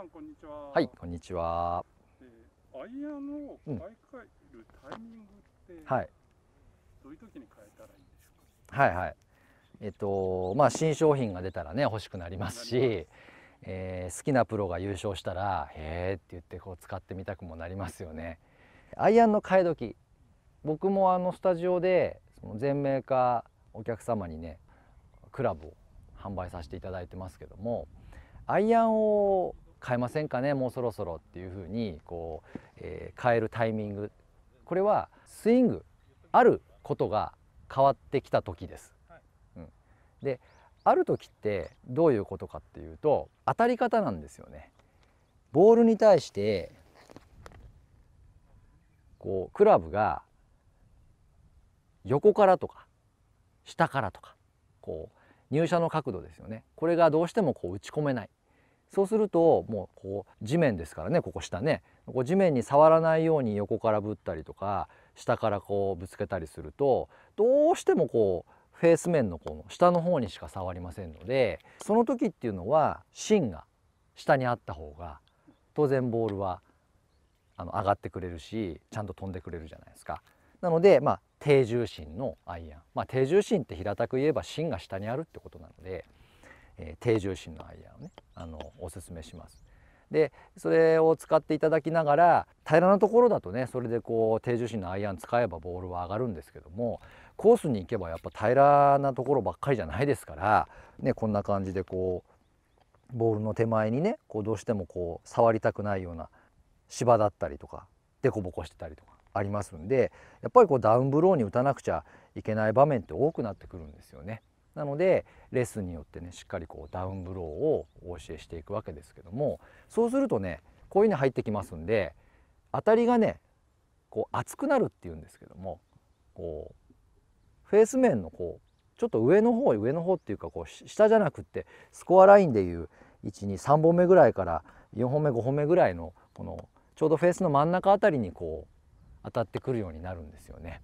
さんこんにちは。はい、こんにちは。アイアンの買い替えるタイミングって、うん、はい。どういう時に変えたらいいんでしょうか。はいはい。えっとまあ新商品が出たらね欲しくなりますし。えー、好きなプロが優勝したら「へえ」って言ってこう使ってみたくもなりますよね。アイアンの替え時僕もあのスタジオでその全メーカーお客様にねクラブを販売させていただいてますけどもアイアンを変えませんかねもうそろそろっていうふうにこう、えー、変えるタイミングこれはスイングあることが変わってきた時です。うん、である時ってどういうことかっていうと当たり方なんですよね。ボールに対してこうクラブが横からとか下からとかこう入射の角度ですよねこれがどうしてもこう打ち込めないそうするともうこう地面ですからねここ下ねこう地面に触らないように横からぶったりとか下からこうぶつけたりするとどうしてもこうフェース面のこの下の方にしか触りませんのでその時っていうのは芯が下にあった方が当然ボールはあの上がってくれるしちゃんと飛んでくれるじゃないですか。なので、まあ、低重心のアイアン、まあ、低重心って平たく言えば芯が下にあるってことなので。えー、低重心のアイアンをねあのおすすめします。でそれを使っていただきながら平らなところだとねそれでこう低重心のアイアン使えばボールは上がるんですけどもコースに行けばやっぱ平らなところばっかりじゃないですから、ね、こんな感じでこうボールの手前にねこうどうしてもこう触りたくないような芝だったりとか凸凹してたりとかありますんでやっぱりこうダウンブローに打たなくちゃいけない場面って多くなってくるんですよね。なのでレッスンによってねしっかりこうダウンブローをお教えしていくわけですけどもそうするとねこういうの入ってきますんで当たりがねこう厚くなるっていうんですけどもこうフェース面のこうちょっと上の方上の方っていうかこう下じゃなくってスコアラインでいう123本目ぐらいから4本目5本目ぐらいのこのちょうどフェースの真ん中あたりにこう当たってくるようになるんですよね。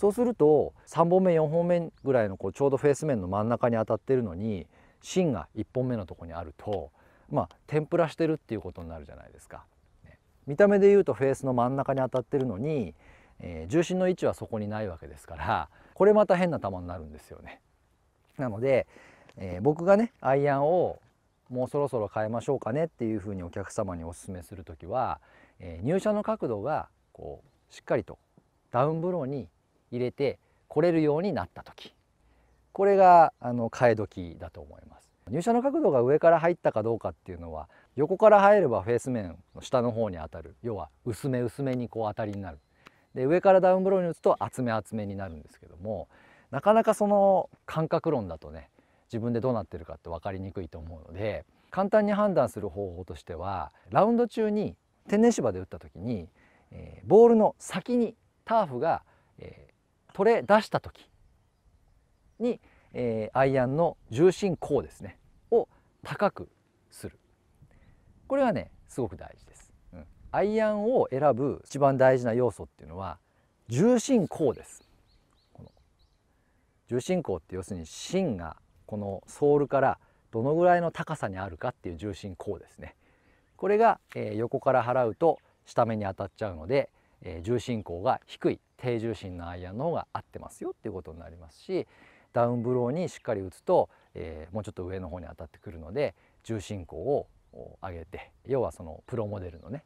そうすると3本目4本目ぐらいのこうちょうどフェース面の真ん中に当たってるのに芯が1本目のとこにあるとまあ天ぷらしてるっていうことになるじゃないですか。見た目で言うとフェースの真ん中に当たってるのに、えー、重心の位置はそこにないわけですからこれまた変な球になるんですよね。なので、えー、僕がねアイアンをもうそろそろ変えましょうかねっていうふうにお客様にお勧めする時は、えー、入射の角度がこうしっかりとダウンブローに入れて来れるようになった時これがあの替え時だと思います入射の角度が上から入ったかどうかっていうのは横から入ればフェース面の下の方に当たる要は薄め薄めにこう当たりになるで上からダウンブローに打つと厚め厚めになるんですけどもなかなかその感覚論だとね自分でどうなってるかって分かりにくいと思うので簡単に判断する方法としてはラウンド中に天然芝で打った時に、えー、ボールの先にターフが、え取れ出した時に、えー、アイアンの重心高ですねを高くするこれはねすごく大事です、うん、アイアンを選ぶ一番大事な要素っていうのは重心高です重心高って要するに芯がこのソールからどのぐらいの高さにあるかっていう重心高ですねこれが、えー、横から払うと下目に当たっちゃうのでえ重心向が低い低重心のアイアンの方が合ってますよっていうことになりますしダウンブローにしっかり打つと、えー、もうちょっと上の方に当たってくるので重心向を上げて要はそのプロモデルのね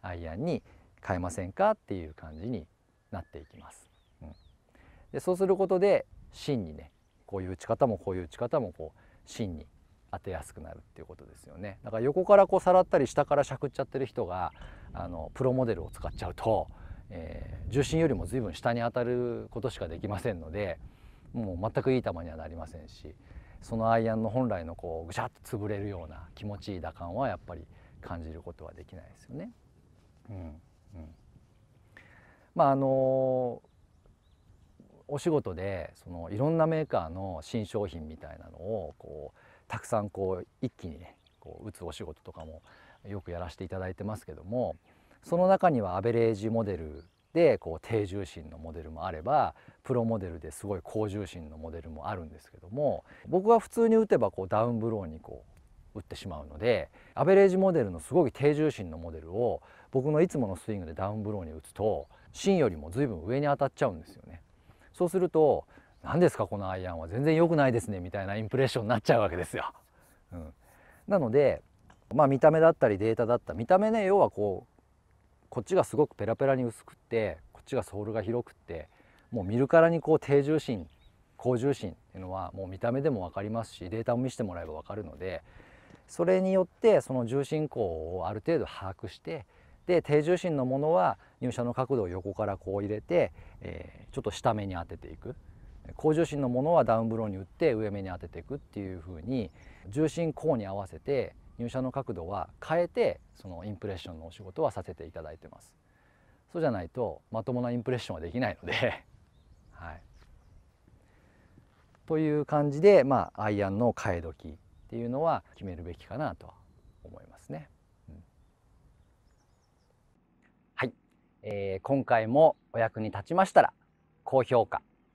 アイアンに変えませんかっていう感じになっていきます。うん、でそうすることで芯にねこういう打ち方もこういう打ち方もこう芯に当てやすくなるっていうことですよねだから横からこうさらったり下からしゃくっちゃってる人があのプロモデルを使っちゃうと、えー、重心よりも随分下に当たることしかできませんのでもう全くいい球にはなりませんしそのアイアンの本来のこうぐしゃっと潰れるような気持ちいい打感はやっぱり感じることはできないですよね。うんうん、まああのお仕事でそのいろんなメーカーの新商品みたいなのをこうたくさんこう一気にねこう打つお仕事とかもよくやらせていただいてますけどもその中にはアベレージモデルでこう低重心のモデルもあればプロモデルですごい高重心のモデルもあるんですけども僕は普通に打てばこうダウンブローにこう打ってしまうのでアベレージモデルのすごい低重心のモデルを僕のいつものスイングでダウンブローに打つと芯よりも随分上に当たっちゃうんですよね。そうすると何ですかこのアイアンは全然良くないですねみたいなインプレッションになっちゃうわけですよ。うん、なので、まあ、見た目だったりデータだった見た目ね要はこうこっちがすごくペラペラに薄くってこっちがソールが広くってもう見るからにこう低重心高重心っていうのはもう見た目でも分かりますしデータも見せてもらえば分かるのでそれによってその重心項をある程度把握してで低重心のものは入射の角度を横からこう入れて、えー、ちょっと下目に当てていく向上心のものはダウンブローに打って上目に当てていくっていうふうに重心項に合わせて入射の角度は変えてそのインプレッションのお仕事はさせていただいてます。そうじゃないとまともなインプレッションはできないので はい。という感じで、まあ、アイアンの替え時っていうのは決めるべきかなとは思いますね。うん、はい、えー、今回もお役に立ちましたら高評価